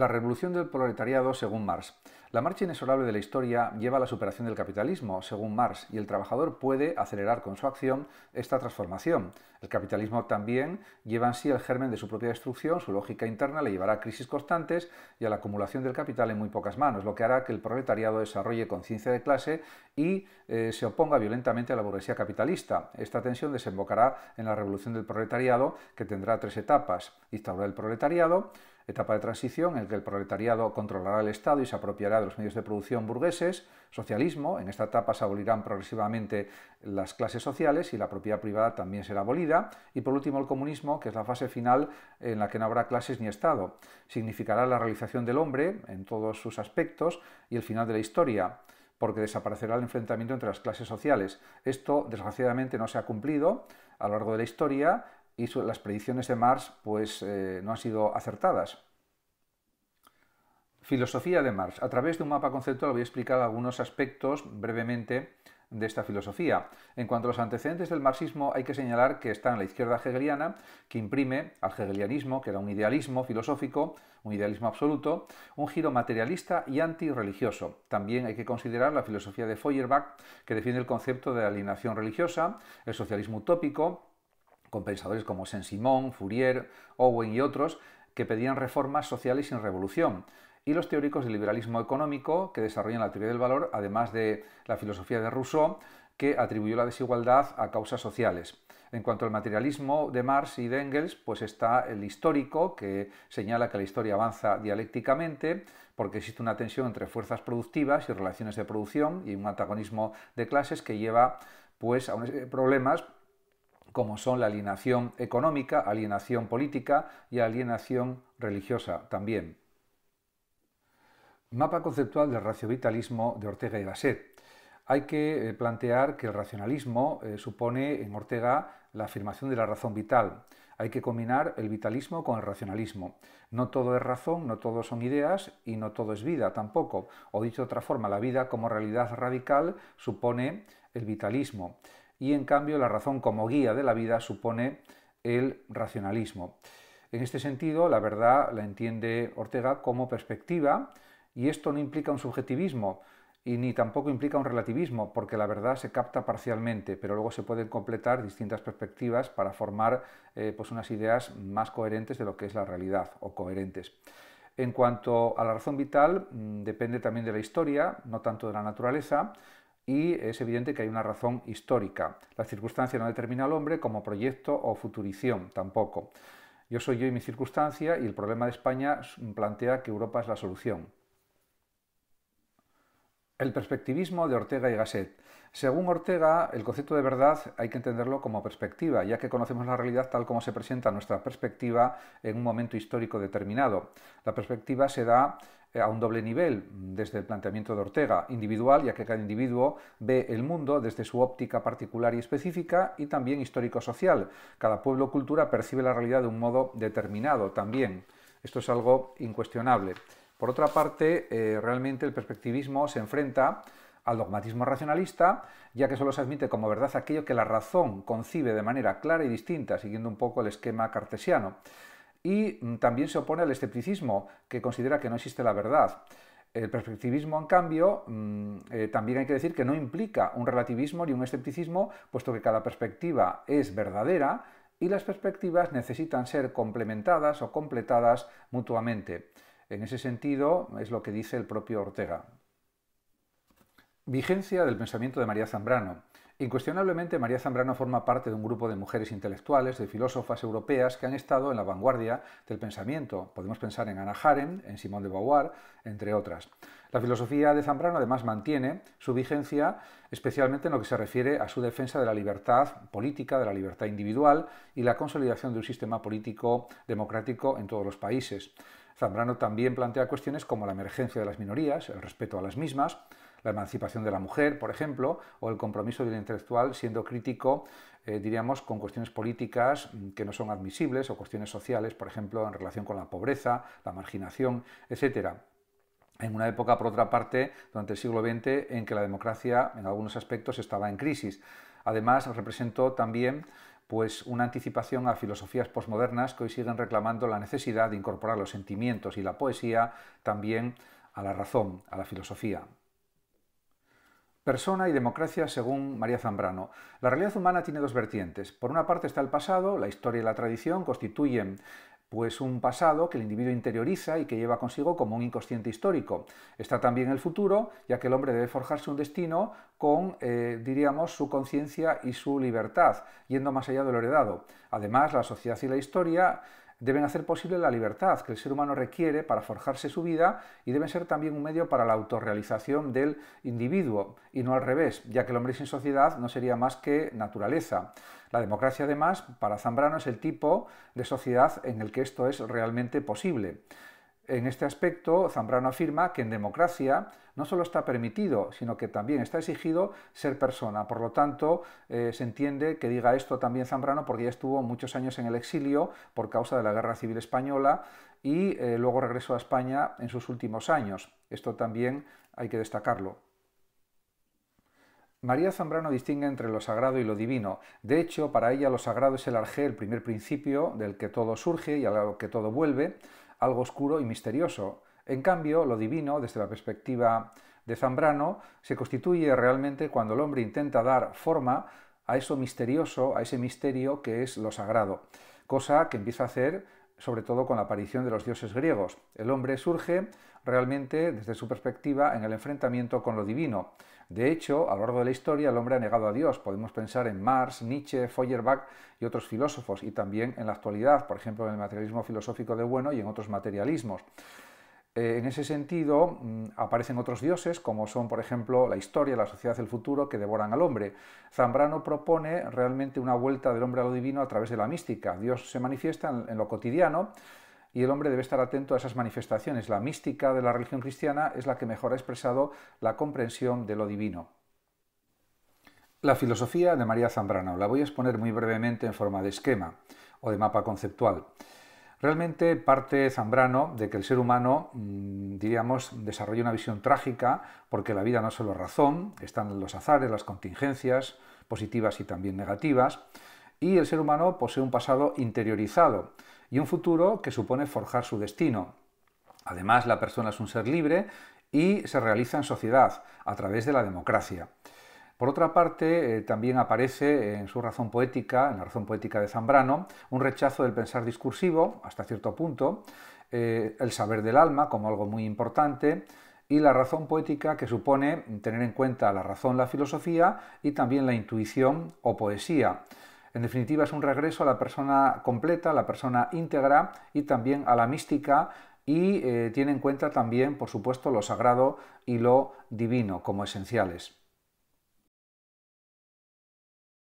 La revolución del proletariado, según Marx. La marcha inexorable de la historia lleva a la superación del capitalismo, según Marx, y el trabajador puede acelerar con su acción esta transformación. El capitalismo también lleva en sí el germen de su propia destrucción, su lógica interna le llevará a crisis constantes y a la acumulación del capital en muy pocas manos, lo que hará que el proletariado desarrolle conciencia de clase y eh, se oponga violentamente a la burguesía capitalista. Esta tensión desembocará en la revolución del proletariado, que tendrá tres etapas. Instaurar el proletariado, etapa de transición en la que el proletariado controlará el Estado y se apropiará de los medios de producción burgueses, socialismo, en esta etapa se abolirán progresivamente las clases sociales y la propiedad privada también será abolida, y por último el comunismo, que es la fase final en la que no habrá clases ni Estado. Significará la realización del hombre en todos sus aspectos y el final de la historia porque desaparecerá el enfrentamiento entre las clases sociales. Esto, desgraciadamente, no se ha cumplido a lo largo de la historia y las predicciones de Marx pues, eh, no han sido acertadas. Filosofía de Marx. A través de un mapa conceptual voy a explicar algunos aspectos brevemente de esta filosofía. En cuanto a los antecedentes del marxismo, hay que señalar que está en la izquierda hegeliana, que imprime al hegelianismo, que era un idealismo filosófico, un idealismo absoluto, un giro materialista y antirreligioso. También hay que considerar la filosofía de Feuerbach, que defiende el concepto de alienación religiosa, el socialismo utópico, compensadores como Saint-Simon, Fourier, Owen y otros, que pedían reformas sociales sin revolución, y los teóricos del liberalismo económico que desarrollan la teoría del valor, además de la filosofía de Rousseau, que atribuyó la desigualdad a causas sociales. En cuanto al materialismo de Marx y de Engels, pues está el histórico, que señala que la historia avanza dialécticamente, porque existe una tensión entre fuerzas productivas y relaciones de producción y un antagonismo de clases que lleva pues, a unos problemas como son la alienación económica, alienación política y alienación religiosa también. Mapa conceptual del raciovitalismo de Ortega y Gasset. Hay que eh, plantear que el racionalismo eh, supone en Ortega la afirmación de la razón vital. Hay que combinar el vitalismo con el racionalismo. No todo es razón, no todo son ideas y no todo es vida tampoco. O dicho de otra forma, la vida como realidad radical supone el vitalismo y en cambio la razón como guía de la vida supone el racionalismo. En este sentido, la verdad la entiende Ortega como perspectiva y esto no implica un subjetivismo y ni tampoco implica un relativismo, porque la verdad se capta parcialmente, pero luego se pueden completar distintas perspectivas para formar eh, pues unas ideas más coherentes de lo que es la realidad o coherentes. En cuanto a la razón vital, mm, depende también de la historia, no tanto de la naturaleza, y es evidente que hay una razón histórica. La circunstancia no determina al hombre como proyecto o futurición tampoco. Yo soy yo y mi circunstancia y el problema de España plantea que Europa es la solución. El perspectivismo de Ortega y Gasset. Según Ortega, el concepto de verdad hay que entenderlo como perspectiva, ya que conocemos la realidad tal como se presenta nuestra perspectiva en un momento histórico determinado. La perspectiva se da eh, a un doble nivel desde el planteamiento de Ortega, individual, ya que cada individuo ve el mundo desde su óptica particular y específica, y también histórico-social. Cada pueblo o cultura percibe la realidad de un modo determinado también. Esto es algo incuestionable. Por otra parte, eh, realmente el perspectivismo se enfrenta al dogmatismo racionalista, ya que solo se admite como verdad aquello que la razón concibe de manera clara y distinta, siguiendo un poco el esquema cartesiano. Y mm, también se opone al escepticismo, que considera que no existe la verdad. El perspectivismo, en cambio, mm, eh, también hay que decir que no implica un relativismo ni un escepticismo, puesto que cada perspectiva es verdadera y las perspectivas necesitan ser complementadas o completadas mutuamente. En ese sentido, es lo que dice el propio Ortega. Vigencia del pensamiento de María Zambrano. Incuestionablemente, María Zambrano forma parte de un grupo de mujeres intelectuales, de filósofas europeas que han estado en la vanguardia del pensamiento. Podemos pensar en Ana Harem, en Simone de Beauvoir, entre otras. La filosofía de Zambrano además mantiene su vigencia, especialmente en lo que se refiere a su defensa de la libertad política, de la libertad individual y la consolidación de un sistema político democrático en todos los países. Zambrano también plantea cuestiones como la emergencia de las minorías, el respeto a las mismas, la emancipación de la mujer, por ejemplo, o el compromiso del intelectual siendo crítico, eh, diríamos, con cuestiones políticas que no son admisibles o cuestiones sociales, por ejemplo, en relación con la pobreza, la marginación, etc. En una época, por otra parte, durante el siglo XX, en que la democracia en algunos aspectos estaba en crisis. Además, representó también pues una anticipación a filosofías posmodernas que hoy siguen reclamando la necesidad de incorporar los sentimientos y la poesía también a la razón, a la filosofía. Persona y democracia según María Zambrano. La realidad humana tiene dos vertientes. Por una parte está el pasado, la historia y la tradición constituyen pues un pasado que el individuo interioriza y que lleva consigo como un inconsciente histórico. Está también el futuro, ya que el hombre debe forjarse un destino con, eh, diríamos, su conciencia y su libertad, yendo más allá de lo heredado. Además, la sociedad y la historia deben hacer posible la libertad que el ser humano requiere para forjarse su vida y deben ser también un medio para la autorrealización del individuo y no al revés, ya que el hombre sin sociedad no sería más que naturaleza. La democracia, además, para Zambrano es el tipo de sociedad en el que esto es realmente posible. En este aspecto, Zambrano afirma que en democracia no solo está permitido, sino que también está exigido ser persona. Por lo tanto, eh, se entiende que diga esto también Zambrano porque ya estuvo muchos años en el exilio por causa de la Guerra Civil Española y eh, luego regresó a España en sus últimos años. Esto también hay que destacarlo. María Zambrano distingue entre lo sagrado y lo divino. De hecho, para ella lo sagrado es el arjé, el primer principio del que todo surge y al que todo vuelve algo oscuro y misterioso. En cambio, lo divino, desde la perspectiva de Zambrano, se constituye realmente cuando el hombre intenta dar forma a eso misterioso, a ese misterio que es lo sagrado, cosa que empieza a hacer sobre todo con la aparición de los dioses griegos. El hombre surge realmente desde su perspectiva en el enfrentamiento con lo divino, de hecho, a lo largo de la historia el hombre ha negado a Dios. Podemos pensar en Marx, Nietzsche, Feuerbach y otros filósofos, y también en la actualidad, por ejemplo, en el materialismo filosófico de Bueno y en otros materialismos. Eh, en ese sentido, mm, aparecen otros dioses, como son, por ejemplo, la historia, la sociedad del futuro, que devoran al hombre. Zambrano propone realmente una vuelta del hombre a lo divino a través de la mística. Dios se manifiesta en lo cotidiano, y el hombre debe estar atento a esas manifestaciones. La mística de la religión cristiana es la que mejor ha expresado la comprensión de lo divino. La filosofía de María Zambrano la voy a exponer muy brevemente en forma de esquema o de mapa conceptual. Realmente parte Zambrano de que el ser humano, mm, diríamos, desarrolla una visión trágica, porque la vida no es solo razón, están los azares, las contingencias, positivas y también negativas, y el ser humano posee un pasado interiorizado, y un futuro que supone forjar su destino. Además, la persona es un ser libre y se realiza en sociedad, a través de la democracia. Por otra parte, eh, también aparece en su razón poética, en la razón poética de Zambrano, un rechazo del pensar discursivo, hasta cierto punto, eh, el saber del alma como algo muy importante, y la razón poética que supone tener en cuenta la razón, la filosofía y también la intuición o poesía. En definitiva, es un regreso a la persona completa, a la persona íntegra y también a la mística y eh, tiene en cuenta también, por supuesto, lo sagrado y lo divino como esenciales.